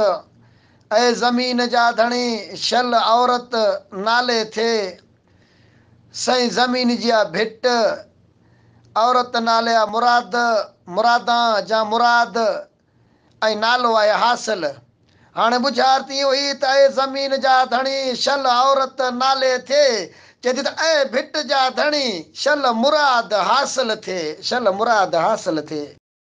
ऐं ज़मीन जा धणी शल औरत नाले थे साईं ज़मीन जा भिट औरत नाले जा मुराद मुरादा जा मुराद ऐं नालो आहे हासिल हाणे ॿुधार थी हुई त ऐं ज़मीन जा धणी शल औरत नाले थे चए थी त ऐं भिट जा धणी शल मुराद हासिल थिए शल मुराद हासिल थिए